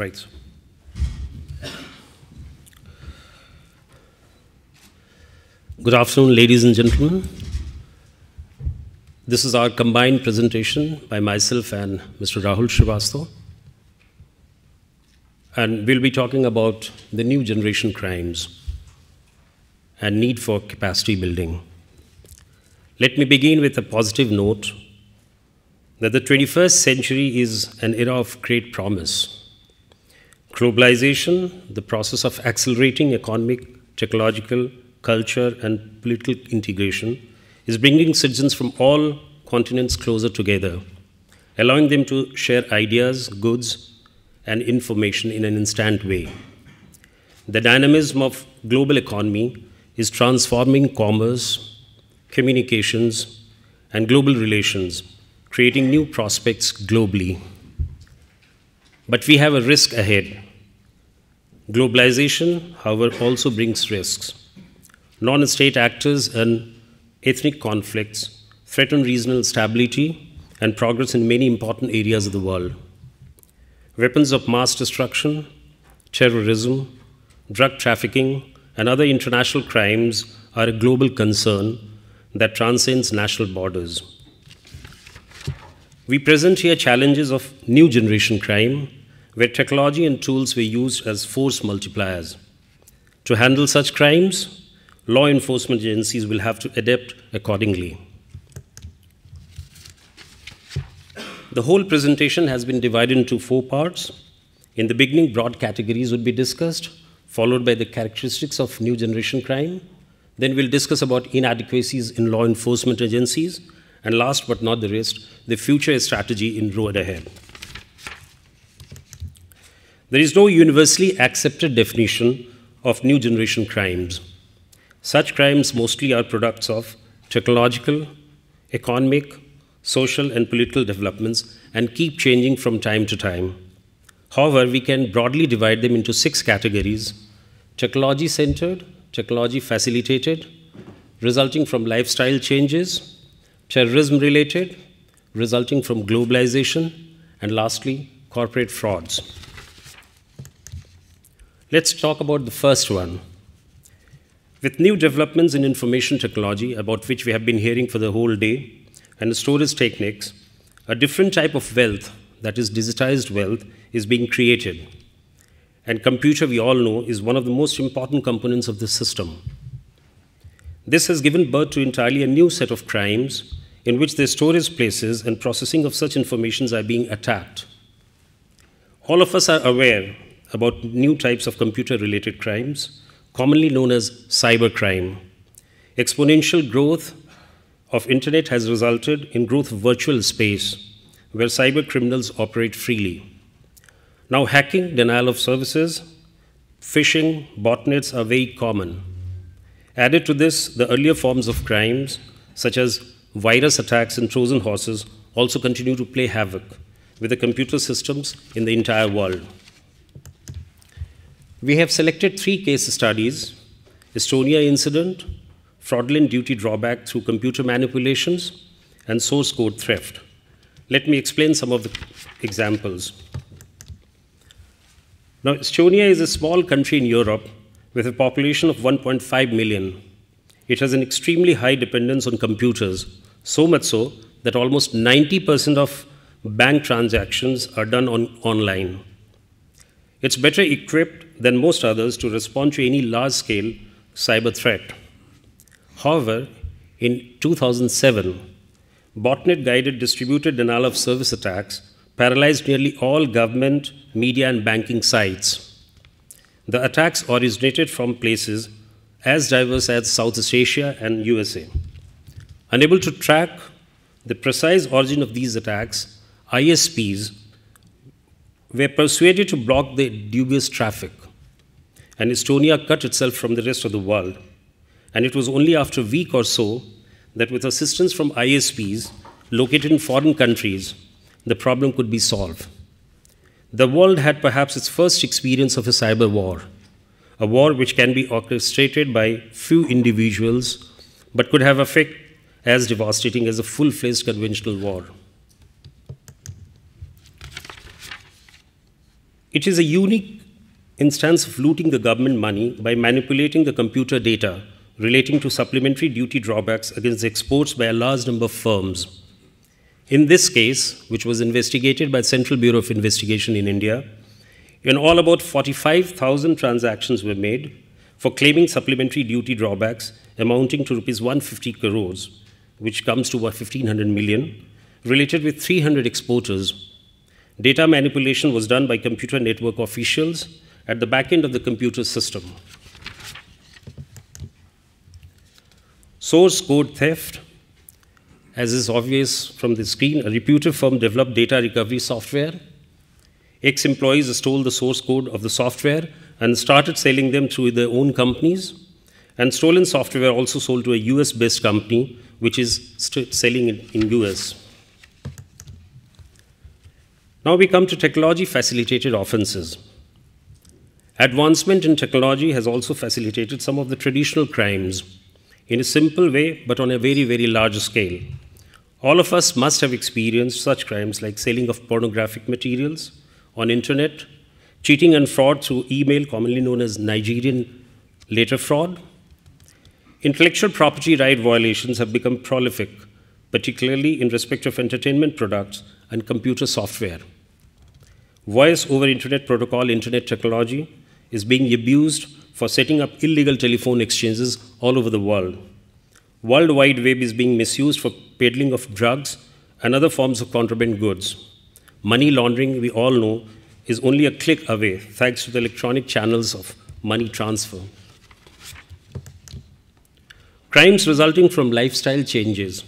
Right. Good afternoon, ladies and gentlemen. This is our combined presentation by myself and Mr. Rahul Srivastav. And we'll be talking about the new generation crimes and need for capacity building. Let me begin with a positive note that the 21st century is an era of great promise Globalization, the process of accelerating economic, technological, culture, and political integration, is bringing citizens from all continents closer together, allowing them to share ideas, goods, and information in an instant way. The dynamism of global economy is transforming commerce, communications, and global relations, creating new prospects globally. But we have a risk ahead. Globalization, however, also brings risks. Non state actors and ethnic conflicts threaten regional stability and progress in many important areas of the world. Weapons of mass destruction, terrorism, drug trafficking, and other international crimes are a global concern that transcends national borders. We present here challenges of new generation crime where technology and tools were used as force multipliers. To handle such crimes, law enforcement agencies will have to adapt accordingly. The whole presentation has been divided into four parts. In the beginning, broad categories would be discussed, followed by the characteristics of new generation crime. Then we'll discuss about inadequacies in law enforcement agencies, and last but not the least, the future strategy in road ahead. There is no universally accepted definition of new generation crimes. Such crimes mostly are products of technological, economic, social, and political developments and keep changing from time to time. However, we can broadly divide them into six categories technology centered, technology facilitated, resulting from lifestyle changes, terrorism related, resulting from globalization, and lastly, corporate frauds. Let's talk about the first one. With new developments in information technology, about which we have been hearing for the whole day, and storage techniques, a different type of wealth, that is digitized wealth, is being created. And computer, we all know, is one of the most important components of this system. This has given birth to entirely a new set of crimes in which the storage places and processing of such informations are being attacked. All of us are aware about new types of computer-related crimes, commonly known as cybercrime. Exponential growth of internet has resulted in growth of virtual space, where cyber criminals operate freely. Now hacking, denial of services, phishing, botnets are very common. Added to this, the earlier forms of crimes, such as virus attacks and Trojan horses, also continue to play havoc with the computer systems in the entire world. We have selected three case studies, Estonia incident, fraudulent duty drawback through computer manipulations, and source code theft. Let me explain some of the examples. Now, Estonia is a small country in Europe with a population of 1.5 million. It has an extremely high dependence on computers, so much so that almost 90% of bank transactions are done on online. It's better equipped than most others to respond to any large-scale cyber threat. However, in 2007, botnet-guided distributed denial-of-service attacks paralyzed nearly all government, media, and banking sites. The attacks originated from places as diverse as Southeast Asia and USA. Unable to track the precise origin of these attacks, ISPs were persuaded to block the dubious traffic, and Estonia cut itself from the rest of the world. And it was only after a week or so that, with assistance from ISPs located in foreign countries, the problem could be solved. The world had perhaps its first experience of a cyber war, a war which can be orchestrated by few individuals but could have effect as devastating as a full-fledged conventional war. It is a unique instance of looting the government money by manipulating the computer data relating to supplementary duty drawbacks against exports by a large number of firms. In this case, which was investigated by Central Bureau of Investigation in India, in all about 45,000 transactions were made for claiming supplementary duty drawbacks amounting to rupees 150 crores, which comes to about 1,500 million, related with 300 exporters Data manipulation was done by computer network officials at the back end of the computer system. Source code theft, as is obvious from the screen, a reputed firm developed data recovery software. Ex-employees stole the source code of the software and started selling them through their own companies. And stolen software also sold to a US-based company, which is selling it in US. Now we come to technology-facilitated offences. Advancement in technology has also facilitated some of the traditional crimes in a simple way, but on a very, very large scale. All of us must have experienced such crimes like selling of pornographic materials on internet, cheating and fraud through email, commonly known as Nigerian letter fraud. Intellectual property right violations have become prolific particularly in respect of entertainment products and computer software. Voice over Internet Protocol internet technology is being abused for setting up illegal telephone exchanges all over the world. World Wide Web is being misused for peddling of drugs and other forms of contraband goods. Money laundering, we all know, is only a click away thanks to the electronic channels of money transfer. Crimes resulting from lifestyle changes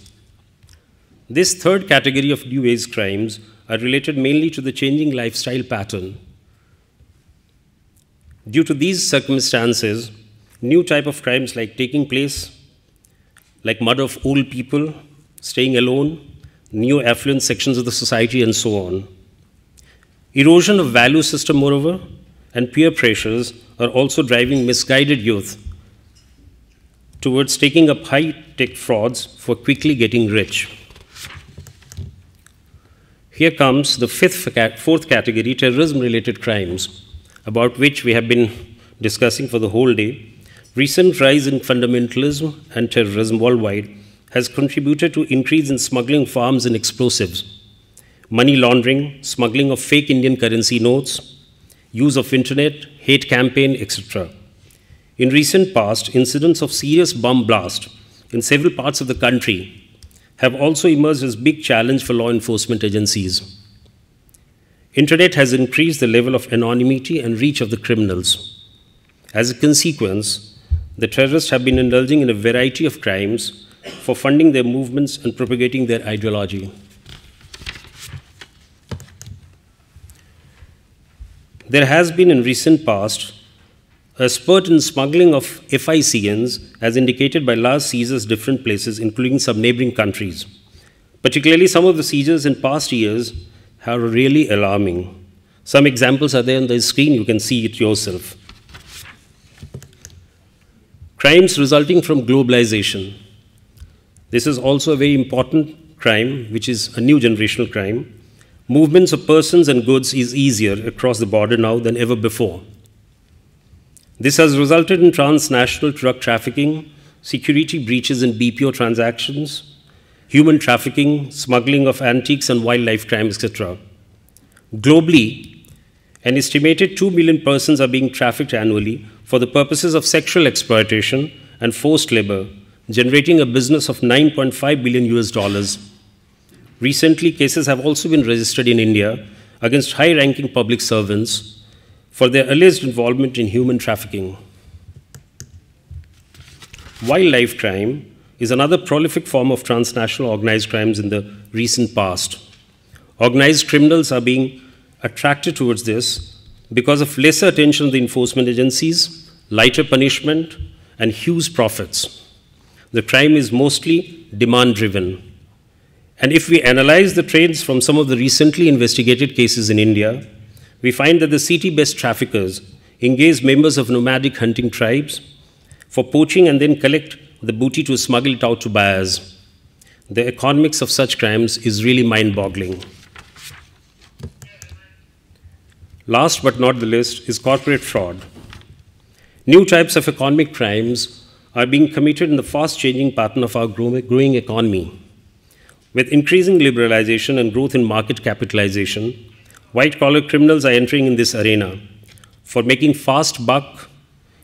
this third category of new age crimes are related mainly to the changing lifestyle pattern. Due to these circumstances, new type of crimes like taking place, like murder of old people, staying alone, new affluent sections of the society, and so on. Erosion of value system, moreover, and peer pressures are also driving misguided youth towards taking up high-tech frauds for quickly getting rich. Here comes the fifth, fourth category, terrorism-related crimes, about which we have been discussing for the whole day. Recent rise in fundamentalism and terrorism worldwide has contributed to increase in smuggling of arms and explosives, money laundering, smuggling of fake Indian currency notes, use of internet, hate campaign, etc. In recent past, incidents of serious bomb blast in several parts of the country have also emerged as big challenge for law enforcement agencies. Internet has increased the level of anonymity and reach of the criminals. As a consequence, the terrorists have been indulging in a variety of crimes for funding their movements and propagating their ideology. There has been in recent past a spurt in smuggling of FICNs, as indicated by last seizures different places, including some neighboring countries. Particularly, some of the seizures in past years are really alarming. Some examples are there on the screen, you can see it yourself. Crimes resulting from globalization. This is also a very important crime, which is a new generational crime. Movements of persons and goods is easier across the border now than ever before. This has resulted in transnational drug trafficking, security breaches in BPO transactions, human trafficking, smuggling of antiques and wildlife crime, etc. Globally, an estimated 2 million persons are being trafficked annually for the purposes of sexual exploitation and forced labor, generating a business of 9.5 billion US dollars. Recently, cases have also been registered in India against high ranking public servants for their alleged involvement in human trafficking. Wildlife crime is another prolific form of transnational organized crimes in the recent past. Organized criminals are being attracted towards this because of lesser attention of the enforcement agencies, lighter punishment, and huge profits. The crime is mostly demand driven. And if we analyze the trends from some of the recently investigated cases in India, we find that the city-based traffickers engage members of nomadic hunting tribes for poaching and then collect the booty to smuggle it out to buyers. The economics of such crimes is really mind-boggling. Last but not the least is corporate fraud. New types of economic crimes are being committed in the fast-changing pattern of our growing economy. With increasing liberalization and growth in market capitalization, White collar criminals are entering in this arena for making fast buck,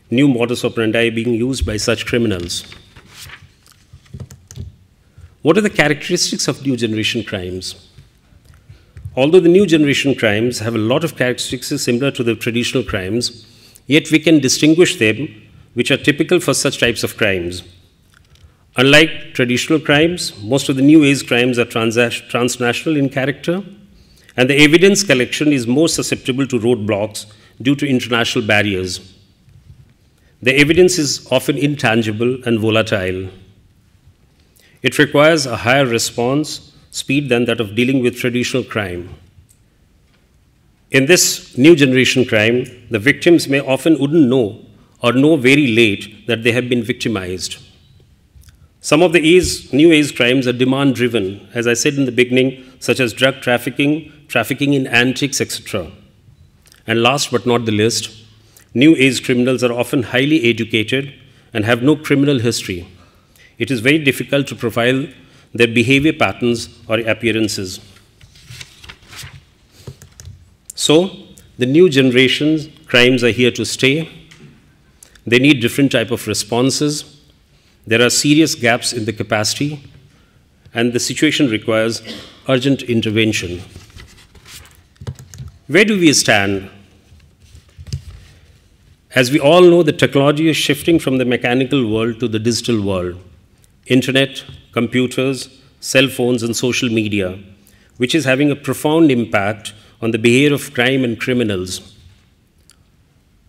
new modus operandi being used by such criminals. What are the characteristics of new generation crimes? Although the new generation crimes have a lot of characteristics similar to the traditional crimes, yet we can distinguish them, which are typical for such types of crimes. Unlike traditional crimes, most of the new age crimes are transnational in character and the evidence collection is more susceptible to roadblocks due to international barriers. The evidence is often intangible and volatile. It requires a higher response speed than that of dealing with traditional crime. In this new generation crime, the victims may often wouldn't know or know very late that they have been victimized. Some of the age, new age crimes are demand driven, as I said in the beginning, such as drug trafficking trafficking in antiques, etc. And last but not the least, new age criminals are often highly educated and have no criminal history. It is very difficult to profile their behavior patterns or appearances. So, the new generation's crimes are here to stay. They need different type of responses. There are serious gaps in the capacity, and the situation requires urgent intervention. Where do we stand? As we all know, the technology is shifting from the mechanical world to the digital world. Internet, computers, cell phones, and social media, which is having a profound impact on the behavior of crime and criminals.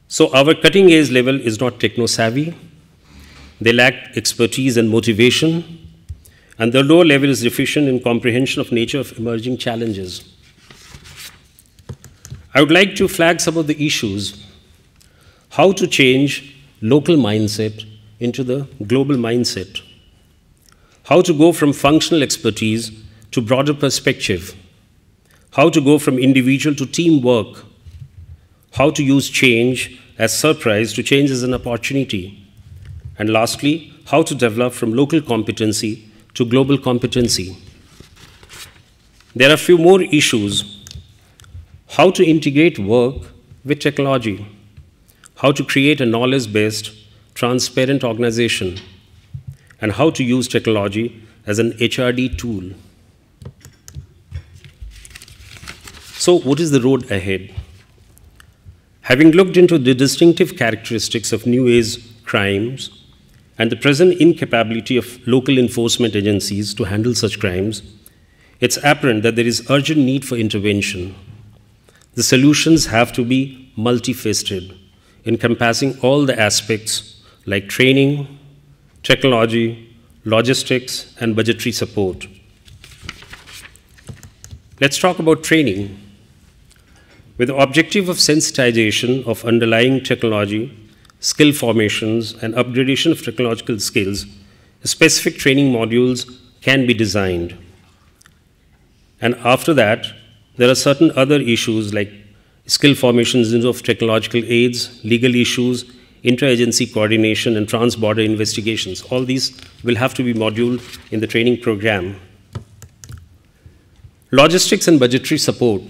So our cutting edge level is not techno savvy. They lack expertise and motivation. And the lower level is deficient in comprehension of nature of emerging challenges. I would like to flag some of the issues, how to change local mindset into the global mindset, how to go from functional expertise to broader perspective, how to go from individual to teamwork, how to use change as surprise to change as an opportunity, and lastly, how to develop from local competency to global competency. There are a few more issues how to integrate work with technology, how to create a knowledge-based, transparent organization, and how to use technology as an HRD tool. So what is the road ahead? Having looked into the distinctive characteristics of new age crimes and the present incapability of local enforcement agencies to handle such crimes, it's apparent that there is urgent need for intervention the solutions have to be multifaceted, encompassing all the aspects like training, technology, logistics, and budgetary support. Let's talk about training. With the objective of sensitization of underlying technology, skill formations, and upgradation of technological skills, specific training modules can be designed. And after that, there are certain other issues like skill formations of technological aids, legal issues, interagency coordination, and trans-border investigations. All these will have to be modulated in the training program. Logistics and budgetary support.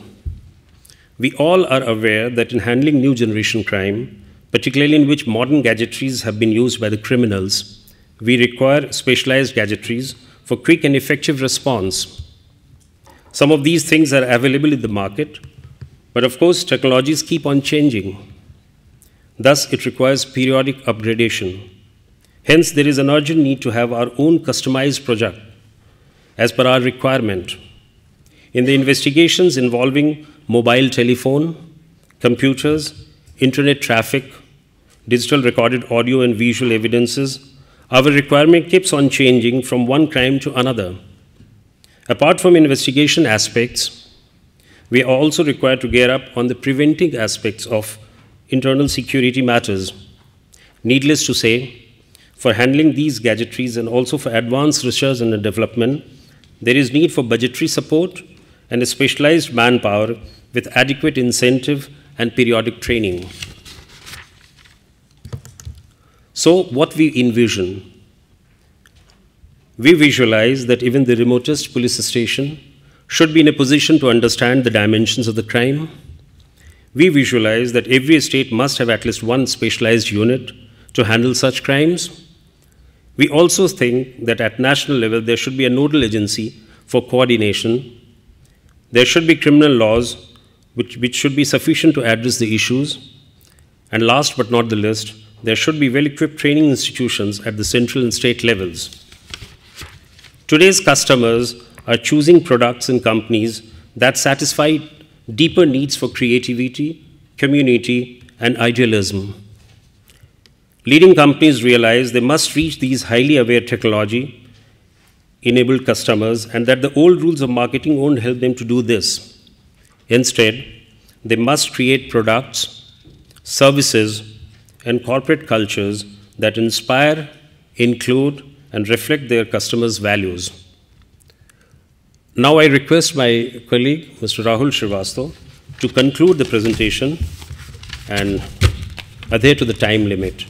We all are aware that in handling new generation crime, particularly in which modern gadgetries have been used by the criminals, we require specialized gadgetries for quick and effective response some of these things are available in the market, but of course, technologies keep on changing. Thus, it requires periodic upgradation. Hence, there is an urgent need to have our own customized project as per our requirement. In the investigations involving mobile telephone, computers, internet traffic, digital recorded audio and visual evidences, our requirement keeps on changing from one crime to another. Apart from investigation aspects, we are also required to gear up on the preventing aspects of internal security matters. Needless to say, for handling these gadgetries and also for advanced research and development, there is need for budgetary support and a specialized manpower with adequate incentive and periodic training. So what we envision we visualize that even the remotest police station should be in a position to understand the dimensions of the crime. We visualize that every state must have at least one specialized unit to handle such crimes. We also think that at national level there should be a nodal agency for coordination. There should be criminal laws which, which should be sufficient to address the issues. And last but not the least, there should be well-equipped training institutions at the central and state levels. Today's customers are choosing products and companies that satisfy deeper needs for creativity, community, and idealism. Leading companies realize they must reach these highly aware technology enabled customers and that the old rules of marketing won't help them to do this. Instead, they must create products, services, and corporate cultures that inspire, include, and reflect their customers' values. Now I request my colleague, Mr. Rahul Shivastho, to conclude the presentation and adhere to the time limit.